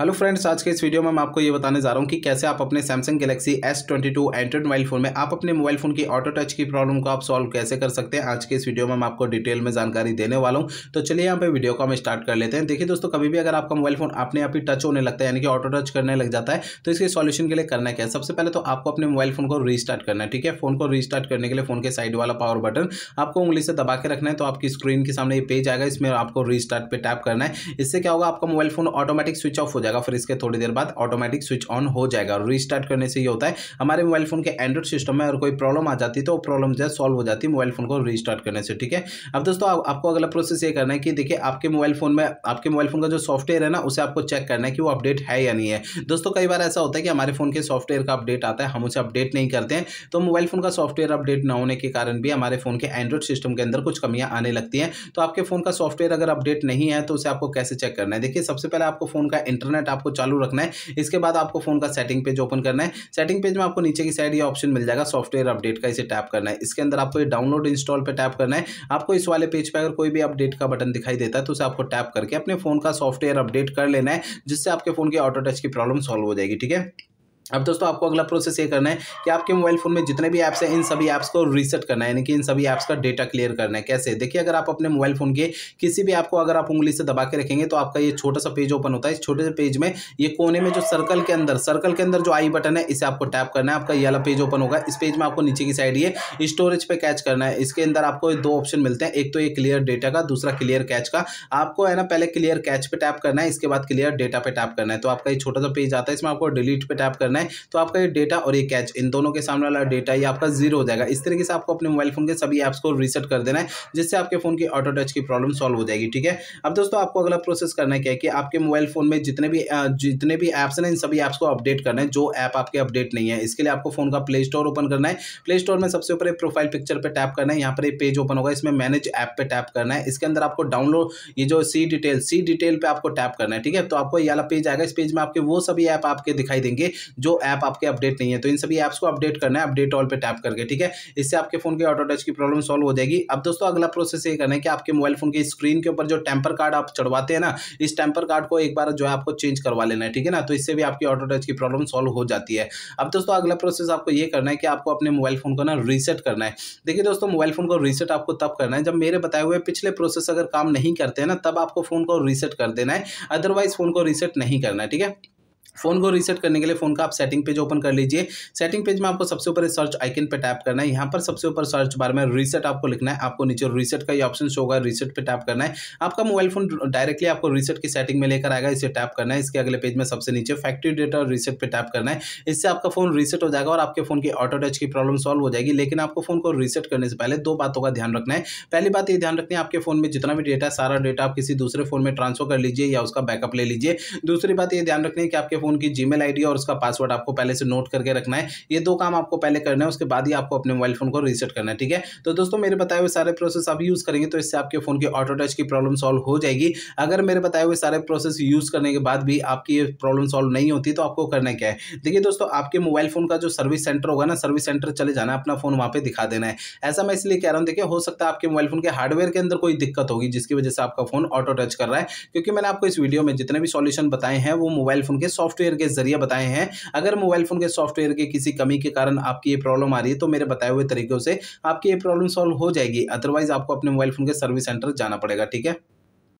hello friends आज के इस वीडियो में मैं आपको ये बताने जा रहा हूँ कि कैसे आप अपने Samsung Galaxy S twenty two Android mobile phone में आप अपने मोबाइल फोन की ऑटो टच की प्रॉब्लम को आप सॉल्व कैसे कर सकते हैं आज के इस वीडियो में मैं आपको डिटेल में जानकारी देने वाला हूँ तो चलिए यहाँ पे वीडियो को हम स्टार्ट कर लेते हैं देखिए दोस्तों कभी भी अगर आपका मोबाइल फोन अपने आप ही टच होने लगता है यानी कि ऑटो टच करने लग जाता है तो इसके सॉल्यूशन के लिए करना क्या है सबसे पहले तो आपको अपने मोबाइल फोन को रीस्टार्ट करना है ठीक है फोन को रीस्टार्ट करने के लिए फोन के साइड वाला पावर बटन आपको उंगली से दबा के रखना है तो आपकी स्क्रीन के सामने ये पेज आएगा इसमें आपको रीस्टार्ट पर टैप करना है इससे क्या होगा आपका mobile phone automatic switch off जाएगा फिर इसके थोड़ी देर बाद ऑटोमेटिक स्विच ऑन हो जाएगा और रिस्टार्ट करने से ये होता है हमारे मोबाइल फ़ोन के एंड्रॉइड सिस्टम में अगर कोई प्रॉब्लम आ जाती है तो वो प्रॉब्लम जो है सॉल्व हो जाती है मोबाइल फ़ोन को रिस्टार्ट करने से ठीक है अब दोस्तों आप, आपको अगला प्रोसेस ये करना है कि देखिए आपके मोबाइल फ़ोन में आपके मोबाइल फ़ोन का जो सॉफ्टवेयर है ना उसे आपको चेक करना है कि वो अपडेट है या नहीं है दोस्तों कई बार ऐसा होता है कि हमारे फ़ोन के सॉफ्टवेयर का अपडेट आता है हम उसे अपडेट नहीं करते हैं तो मोबाइल फ़ोन का सॉफ्टवेयर अपडेट ना होने के कारण भी हमारे फ़ोन के एंड्रॉइड सिस्टम के अंदर कुछ कमियां आने लगती हैं तो आपके फ़ोन का सॉफ्टवेयर अगर अपडेट नहीं है तो उसे आपको कैसे चेक करना है देखिए सबसे पहले आपको फ़ोन का इंटरनेट इंटरनेट तो आपको चालू रखना है इसके बाद आपको फ़ोन का सेटिंग पेज ओपन करना है सेटिंग पेज में आपको नीचे की साइड ये ऑप्शन मिल जाएगा सॉफ्टवेयर अपडेट का इसे टैप करना है इसके अंदर आपको ये डाउनलोड इंस्टॉल पर टैप करना है आपको इस वाले पेज पर पे अगर कोई भी अपडेट का बटन दिखाई देता है तो उसे आपको टैप करके अपने फ़ोन का सॉफ्टवेयर अपडेट कर लेना है जिससे आपके फ़ोन की ऑटो टच की प्रॉब्लम सॉल्व हो जाएगी ठीक है अब दोस्तों आपको अगला प्रोसेस ये करना है कि आपके मोबाइल फ़ोन में जितने भी ऐप्स हैं इन सभी ऐप्स को रीसेट करना है यानी कि इन सभी ऐप्स का डेटा क्लियर करना है कैसे देखिए अगर आप अपने मोबाइल फ़ोन के किसी भी ऐप को अगर आप उंगली से दबा के रखेंगे तो आपका ये छोटा सा पेज ओपन होता है इस छोटे से पेज में ये कोने में जो सर्कल के अंदर सर्कल के अंदर जो आई बटन है इसे आपको टैप करना है आपका ये वाला पेज ओपन होगा इस पेज में आपको नीचे की साइड ये स्टोरेज पर कैच करना है इसके अंदर आपको दो ऑप्शन मिलते हैं एक तो ये क्लियर डेटा का दूसरा क्लियर कैच का आपको है ना पहले क्लियर कैच पर टैप करना है इसके बाद क्लियर डेटा पर टैप करना है तो आपका ये छोटा सा पेज आता है इसमें आपको डिलीट पर टैप करना करना है तो आपका ये डेटा और ये कैच इन दोनों के सामने वाला डेटा ये आपका जीरो हो जाएगा इस तरीके से आपको अपने मोबाइल फोन के सभी ऐप्स को रीसेट कर देना है जिससे आपके फोन की ऑटो टच की प्रॉब्लम सॉल्व हो जाएगी ठीक है अब दोस्तों आपको अगला प्रोसेस करना है क्या है कि आपके मोबाइल फोन में जितने भी जितने भी ऐप्स हैं इन सभी ऐप्स को अपडेट करना है जो ऐप आपके अपडेट नहीं है इसके लिए आपको फोन का प्ले स्टोर ओपन करना है प्ले स्टोर में सबसे ऊपर प्रोफाइल पिक्चर पर टैप करना है यहाँ पर एक पेज ओपन होगा इसमें मैनेज ऐप पर टैप करना है इसके अंदर आपको डाउनलोड ये जो सी डिटेल सी डिटेल पर आपको टैप करना है ठीक है तो आपको ये वाला पेज आएगा इस पेज में आपके वो सभी ऐप आपके दिखाई देंगे जो ऐप आपके अपडेट नहीं है तो इन सभी ऐप्स को अपडेट करना है अपडेट ऑल पर टैप करके ठीक है इससे आपके फोन के ऑटो टच की प्रॉब्लम सॉल्व हो जाएगी अब दोस्तों अगला प्रोसेस ये करना है कि आपके मोबाइल फोन की स्क्रीन के ऊपर जो टेम्पर कार्ड आप चढ़वाते हैं ना इस टेम्पर कार्ड को एक बार जो है आपको चेंज करवा लेना है ठीक है ना तो इससे भी आपकी ऑटो टच की प्रॉब्लम सॉल्व हो जाती है अब दोस्तों अगला प्रोसेस आपको ये करना है कि आपको अपने मोबाइल फोन को ना रीसेट करना है देखिए दोस्तों मोबाइल फोन को रीसेट आपको तब करना है जब मेरे बताए हुए पिछले प्रोसेस अगर काम नहीं करते हैं ना तब आपको फोन को रीसेट कर देना है अदरवाइज फोन को रीसेट नहीं करना है ठीक है फ़ोन को रीसेट करने के लिए फ़ोन का आप सेटिंग पेज ओपन कर लीजिए सेटिंग पेज में आपको सबसे ऊपर सर्च आइकन पर टैप करना है यहाँ पर सबसे ऊपर सर्च बार में रीसेट आपको लिखना है आपको नीचे रीसेट का ये ऑप्शन शो होगा रीसेट पे टैप करना है आपका मोबाइल फोन डायरेक्टली आपको रीसेट की सेटिंग में लेकर आएगा इसे टैप करना है इसके अगले पेज में सबसे नीचे फैक्ट्री डेटा और रीसेट पर टैप करना है इससे आपका फोन रीसेट हो जाएगा और आपके फोन की ऑटो टच की प्रॉब्लम सॉल्व हो जाएगी लेकिन आपको फोन को रीसेट करने से पहले दो बातों का ध्यान रखना है पहली बात ये ध्यान रखनी है आपके फोन में जितना भी डेटा सारा डेटा आप किसी दूसरे फोन में ट्रांसफर कर लीजिए या उसका बैकअप ले लीजिए दूसरी बात ये ध्यान रखनी है कि आपके फ़ोन की जीमेल आईडी और उसका पासवर्ड आपको पहले से नोट करके रखना है ये दो काम आपको पहले करना है उसके बाद ही आपको अपने मोबाइल फ़ोन को रीसेट करना है ठीक है तो दोस्तों मेरे बताए हुए सारे प्रोसेस आप यूज़ करेंगे तो इससे आपके फ़ोन की ऑटो टच की प्रॉब्लम सॉल्व हो जाएगी अगर मेरे बताए हुए सारे प्रोसेस यूज़ करने के बाद भी आपकी प्रॉब्लम सॉल्व नहीं होती तो आपको करना क्या है देखिए दोस्तों आपके मोबाइल फ़ोन का जो सर्विस सेंटर होगा ना सर्विस सेंटर चले जाना अपना फ़ोन वहां पर दिखा देना है ऐसा मैं इसलिए कह रहा हूं देखिए हो सकता है आपके मोबाइल फ़ोन के हार्डवेयर के अंदर कोई दिक्कत होगी जिसकी वजह से आपका फ़ोन ऑटो टच कर रहा है क्योंकि मैंने आपको इस वीडियो में जितने भी सॉल्यूशन बताए हैं वो मोबाइल फ़ोन के सॉफ्ट सॉफ्टवेयर के जरिए बताए हैं अगर मोबाइल फ़ोन के सॉफ्टवेयर के किसी कमी के कारण आपकी ये प्रॉब्लम आ रही है तो मेरे बताए हुए तरीक़ों से आपकी ये प्रॉब्लम सॉल्व हो जाएगी अदरवाइज़ आपको अपने मोबाइल फ़ोन के सर्विस सेंटर जाना पड़ेगा ठीक है